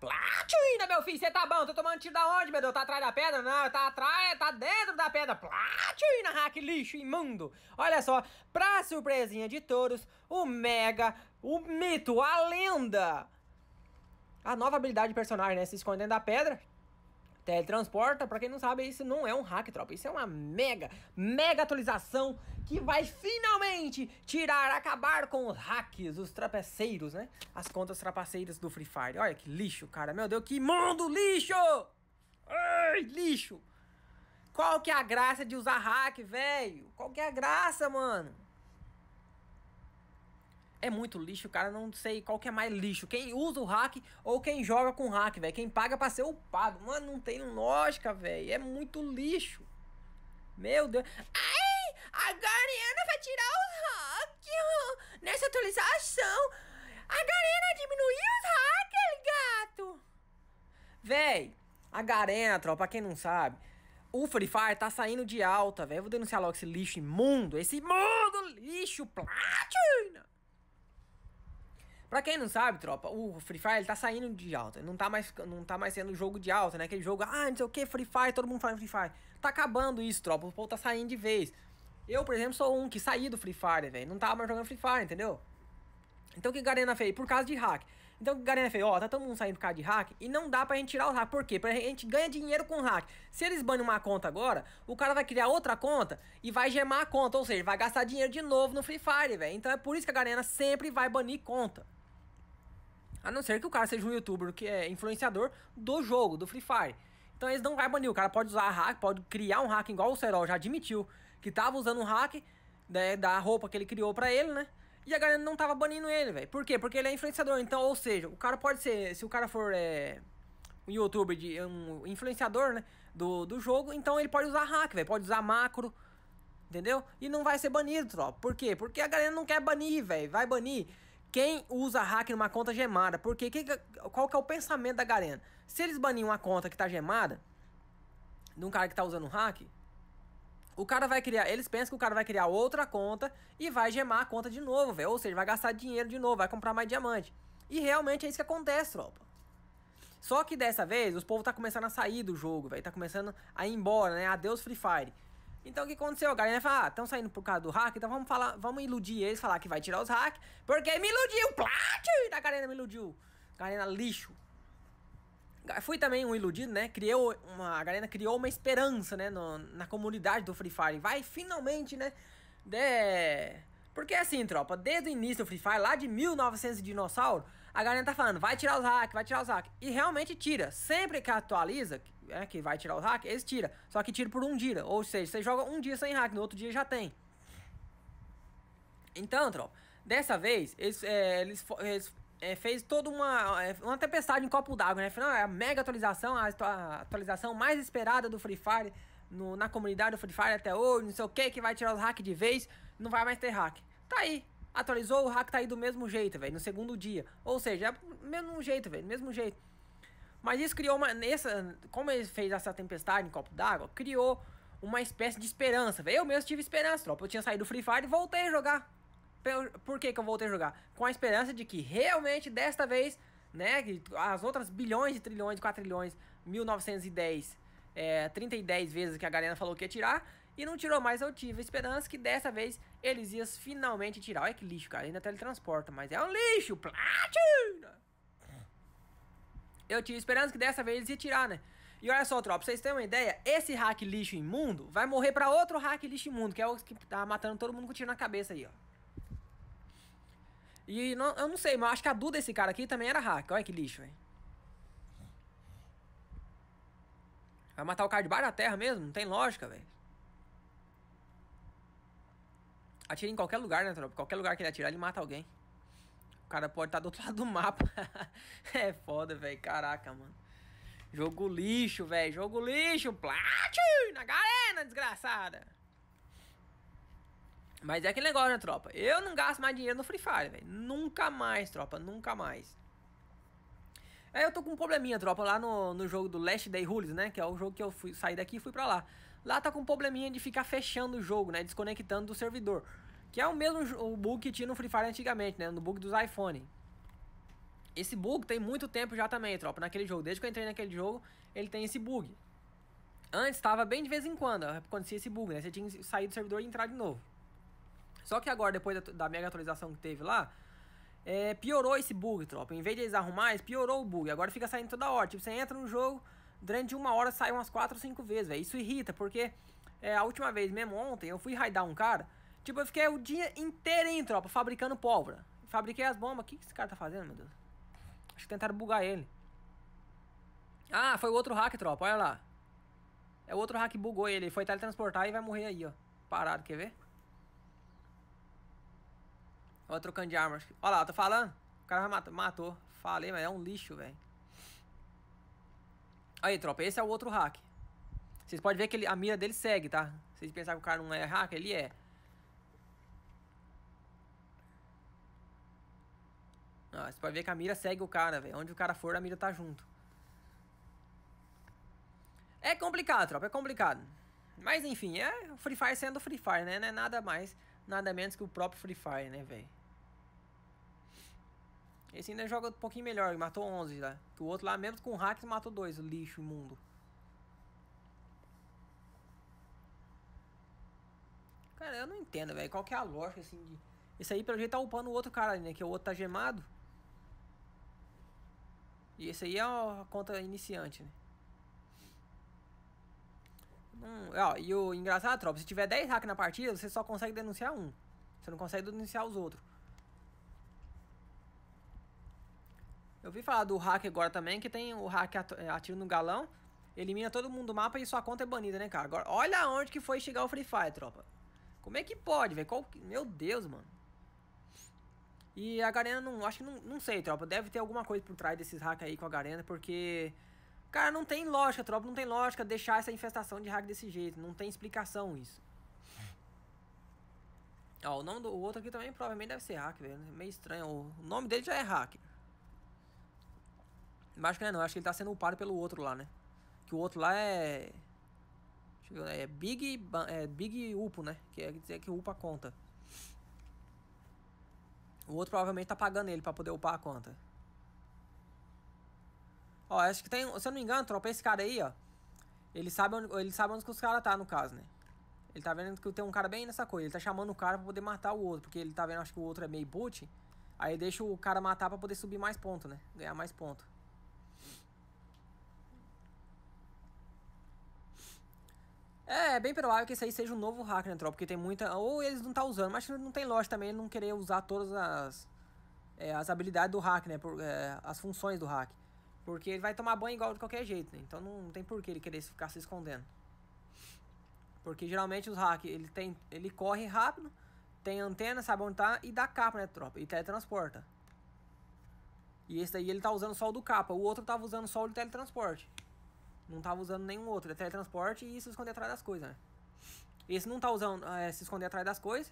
Platina, meu filho, você tá bom? Tô tomando tiro da onde, meu Deus? Tá atrás da pedra? Não, tá atrás, tá dentro da pedra. Platina, hack lixo imundo. Olha só, pra surpresinha de todos, o Mega, o mito, a lenda. A nova habilidade de personagem, né? Se escondendo da pedra, Teletransporta, pra quem não sabe, isso não é um hack, tropa. Isso é uma mega, mega atualização que vai finalmente tirar, acabar com os hacks, os trapaceiros, né? As contas trapaceiras do Free Fire. Olha que lixo, cara. Meu Deus, que mundo lixo! Ai, lixo! Qual que é a graça de usar hack, velho? Qual que é a graça, mano? É muito lixo, cara. Não sei qual que é mais lixo. Quem usa o hack ou quem joga com hack, velho. Quem paga pra ser upado. Mano, não tem lógica, velho. É muito lixo. Meu Deus. Ai, a Garena vai tirar os hack nessa atualização. A Garena diminuiu os hacks, gato. Véi, a Garena, tropa, quem não sabe, o Free Fire tá saindo de alta, velho. Vou denunciar logo esse lixo imundo, esse imundo lixo Platinum. Pra quem não sabe, tropa, o Free Fire ele tá saindo de alta. Não tá mais, não tá mais sendo jogo de alta, né? Aquele jogo, ah, não sei o que, Free Fire, todo mundo fala Free Fire. Tá acabando isso, tropa. O povo tá saindo de vez. Eu, por exemplo, sou um que saí do Free Fire, velho. Não tava mais jogando Free Fire, entendeu? Então o que Garena fez? Por causa de hack. Então o que Garena fez? Ó, oh, tá todo mundo saindo por causa de hack e não dá pra gente tirar o hack. Por quê? Porque a gente ganha dinheiro com hack. Se eles banem uma conta agora, o cara vai criar outra conta e vai gemar a conta. Ou seja, vai gastar dinheiro de novo no Free Fire, velho. Então é por isso que a Garena sempre vai banir conta. A não ser que o cara seja um youtuber que é influenciador do jogo, do Free Fire. Então eles não vai banir. O cara pode usar hack, pode criar um hack, igual o Serol já admitiu que tava usando um hack né, da roupa que ele criou pra ele, né? E a galera não tava banindo ele, velho. Por quê? Porque ele é influenciador. Então, ou seja, o cara pode ser. Se o cara for é, um youtuber, de, um influenciador, né? Do, do jogo, então ele pode usar hack, velho. Pode usar macro. Entendeu? E não vai ser banido, tropa. Por quê? Porque a galera não quer banir, velho. Vai banir quem usa hack numa conta gemada. Porque que, qual que é o pensamento da Garena? Se eles banirem uma conta que está gemada, de um cara que está usando hack, o cara vai criar. Eles pensam que o cara vai criar outra conta e vai gemar a conta de novo, velho. Ou seja, vai gastar dinheiro de novo, vai comprar mais diamante. E realmente é isso que acontece, tropa. Só que dessa vez, os povos tá começando a sair do jogo, velho. Tá começando a ir embora, né? Adeus Free Fire. Então o que aconteceu? A galera fala, ah, estão saindo por causa do hack, então vamos falar, vamos iludir eles, falar que vai tirar os hacks, porque me iludiu, plat! A galera me iludiu. Galena lixo. Fui também um iludido, né? Criou uma, a galera criou uma esperança, né? No, na comunidade do Free Fire. Vai finalmente, né? De, porque assim, tropa, desde o início do Free Fire, lá de 1900 dinossauro, a galera tá falando, vai tirar os hacks, vai tirar os hacks. E realmente tira. Sempre que atualiza, é, que vai tirar os hacks, eles tiram. Só que tira por um dia. Ou seja, você joga um dia sem hack, no outro dia já tem. Então, tropa, dessa vez, eles, é, eles, eles é, fez toda uma, é, uma tempestade em copo d'água, né? Afinal, é a mega atualização, a, a atualização mais esperada do Free Fire no, na comunidade do Free Fire até hoje, não sei o que, que vai tirar os hacks de vez, não vai mais ter hack. Tá aí. Atualizou, o hack tá aí do mesmo jeito, velho, no segundo dia. Ou seja, é do mesmo jeito, velho, do mesmo jeito. Mas isso criou uma. Nessa, como ele fez essa tempestade em copo d'água, criou uma espécie de esperança, velho. Eu mesmo tive esperança, tropa. Eu tinha saído do Free Fire e voltei a jogar. Por que, que eu voltei a jogar? Com a esperança de que realmente desta vez, né? Que as outras bilhões de trilhões, 4 trilhões, 1910, é, 30 e 10 vezes que a galera falou que ia tirar, e não tirou mais, eu tive esperança que dessa vez eles iam finalmente tirar. Olha que lixo, cara. Ainda teletransporta, mas é um lixo. Platina! Eu tive esperança que dessa vez eles iam tirar, né? E olha só, tropa, vocês têm uma ideia? Esse hack lixo imundo vai morrer pra outro hack lixo imundo, que é o que tá matando todo mundo com tiro na cabeça aí, ó. E não, eu não sei, mas eu acho que a Duda desse cara aqui também era hack. Olha que lixo, velho. Vai matar o cara debaixo da terra mesmo? Não tem lógica, velho. Atira em qualquer lugar, né, tropa? Qualquer lugar que ele atirar, ele mata alguém. O cara pode estar tá do outro lado do mapa. é foda, velho. Caraca, mano. Jogo lixo, velho. Jogo lixo. Plat! Na galera, desgraçada. Mas é aquele negócio, né, tropa? Eu não gasto mais dinheiro no Free Fire, velho. Nunca mais, tropa. Nunca mais. É, eu tô com um probleminha, tropa, lá no, no jogo do Last Day Rules, né? Que é o jogo que eu fui, saí daqui e fui pra lá. Lá tá com um probleminha de ficar fechando o jogo, né? Desconectando do servidor. Que é o mesmo o bug que tinha no Free Fire antigamente, né? No bug dos iPhone. Esse bug tem muito tempo já também, tropa, naquele jogo. Desde que eu entrei naquele jogo, ele tem esse bug. Antes tava bem de vez em quando, acontecia esse bug, né? Você tinha que sair do servidor e entrar de novo. Só que agora, depois da, da mega atualização que teve lá, é, piorou esse bug, tropa. Em vez de eles arrumar, eles piorou o bug. Agora fica saindo toda hora. Tipo, você entra no jogo, durante uma hora sai umas 4 ou 5 vezes, velho. Isso irrita, porque é, a última vez mesmo, ontem, eu fui raidar um cara. Tipo, eu fiquei o dia inteiro hein, tropa, fabricando pólvora. Fabriquei as bombas. O que, que esse cara tá fazendo, meu Deus? Acho que tentaram bugar ele. Ah, foi o outro hack, tropa. Olha lá. É o outro hack bugou ele. Ele foi teletransportar e vai morrer aí, ó. Parado, quer ver? Tava trocando de armas. Olha lá, eu tô falando. O cara matou. matou. Falei, mas é um lixo, velho. Aí, tropa, esse é o outro hack. Vocês podem ver que ele, a mira dele segue, tá? Vocês pensar que o cara não é hack, ele é. Não, você pode ver que a mira segue o cara, velho. Onde o cara for, a mira tá junto. É complicado, tropa, é complicado. Mas enfim, é o Free Fire sendo Free Fire, né? Não é nada mais, nada menos que o próprio Free Fire, né, velho? Esse ainda joga um pouquinho melhor, matou 11 lá. Né? O outro lá, mesmo com hacks, matou 2, lixo imundo. Cara, eu não entendo, velho. Qual que é a lógica, assim, de... Esse aí, pelo jeito, tá upando o outro cara ali, né? Que é o outro tá gemado. E esse aí é a conta iniciante, né? Hum, ó, e o engraçado, tropa, se tiver 10 hacks na partida, você só consegue denunciar um. Você não consegue denunciar os outros. Eu vi falar do hack agora também, que tem o hack é, atira no galão, elimina todo mundo do mapa e sua conta é banida, né, cara? Agora, olha onde que foi chegar o Free Fire, tropa. Como é que pode, velho? Qual... Meu Deus, mano. E a Garena não. Acho que não, não sei, tropa. Deve ter alguma coisa por trás desses hacks aí com a Garena, porque. Cara, não tem lógica, tropa. Não tem lógica deixar essa infestação de hack desse jeito. Não tem explicação isso. Ó, o nome do outro aqui também provavelmente deve ser hack, velho. Né? Meio estranho. O nome dele já é hack. Mas acho que não é não, acho que ele tá sendo upado pelo outro lá, né? Que o outro lá é. Deixa eu ver, é Big, é Big Upo, né? Que é dizer é que upa a conta. O outro provavelmente tá pagando ele pra poder upar a conta. Ó, acho que tem. Se eu não me engano, tropa, esse cara aí, ó. Ele sabe onde, ele sabe onde que os caras tá, no caso, né? Ele tá vendo que tem um cara bem nessa coisa. Ele tá chamando o cara pra poder matar o outro. Porque ele tá vendo, acho que o outro é meio boot. Aí deixa o cara matar pra poder subir mais ponto, né? Ganhar mais ponto. É, é bem provável que isso aí seja um novo hack, né, tropa? Porque tem muita. Ou eles não tá usando, mas não tem lógica também não querer usar todas as. É, as habilidades do hack, né? Por, é, as funções do hack. Porque ele vai tomar banho igual de qualquer jeito, né? Então não, tem por que ele querer ficar se escondendo. Porque geralmente os hacks ele tem. ele corre rápido, tem antena, sabe onde tá, e dá capa, né, tropa? E teletransporta. E esse daí ele tá usando só o do capa, o outro tava usando só o do teletransporte. Não tava usando nenhum outro. É teletransporte e se esconder atrás das coisas, né? Esse não tá usando é, se esconder atrás das coisas.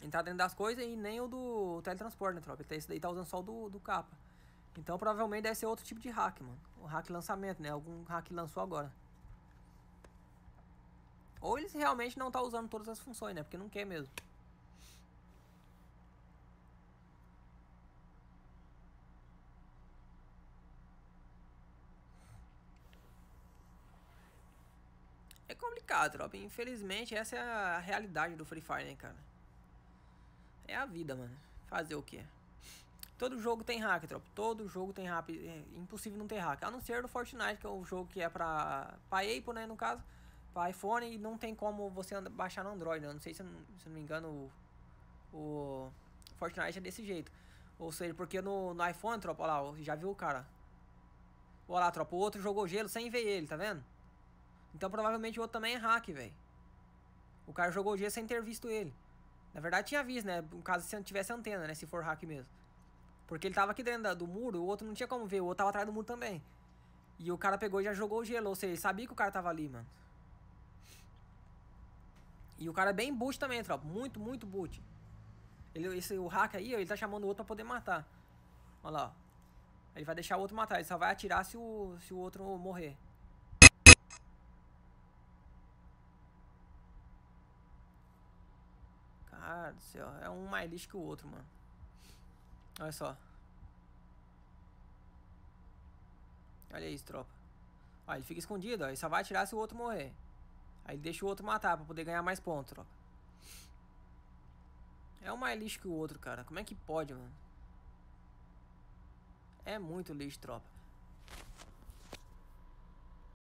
Entrar dentro das coisas e nem o do teletransporte, né, tropa? Esse daí tá usando só o do, do capa. Então provavelmente deve ser outro tipo de hack, mano. O hack lançamento, né? Algum hack lançou agora. Ou eles realmente não tá usando todas as funções, né? Porque não quer mesmo. É complicado, tropa. Infelizmente, essa é a realidade do Free Fire, né, cara? É a vida, mano. Fazer o quê? Todo jogo tem hack, tropa. Todo jogo tem hack. É impossível não ter hack. A não ser do Fortnite, que é o jogo que é pra... Pra Apple, né, no caso. Pra iPhone. E não tem como você baixar no Android, né? Não sei se, se não me engano, o... o Fortnite é desse jeito. Ou seja, porque no, no iPhone, tropa, olha lá, já viu o cara. Olha lá, tropa, o outro jogou gelo sem ver ele, tá vendo? Então provavelmente o outro também é hack, velho. O cara jogou o dia sem ter visto ele. Na verdade tinha visto, né? No caso se tivesse antena, né? Se for hack mesmo. Porque ele tava aqui dentro do muro, o outro não tinha como ver, o outro tava atrás do muro também. E o cara pegou e já jogou o gelo, ou seja, ele sabia que o cara tava ali, mano. E o cara é bem boot também, tropa. Muito, muito boot. Ele, esse, o hack aí, ele tá chamando o outro pra poder matar. Olha lá, ó. Ele vai deixar o outro matar, ele só vai atirar se o, se o outro morrer. Ah, do céu. É um mais lixo que o outro, mano. Olha só. Olha isso, tropa. Ó, ele fica escondido, ó. Ele só vai atirar se o outro morrer. Aí ele deixa o outro matar pra poder ganhar mais pontos, tropa. É um mais lixo que o outro, cara. Como é que pode, mano? É muito lixo, tropa.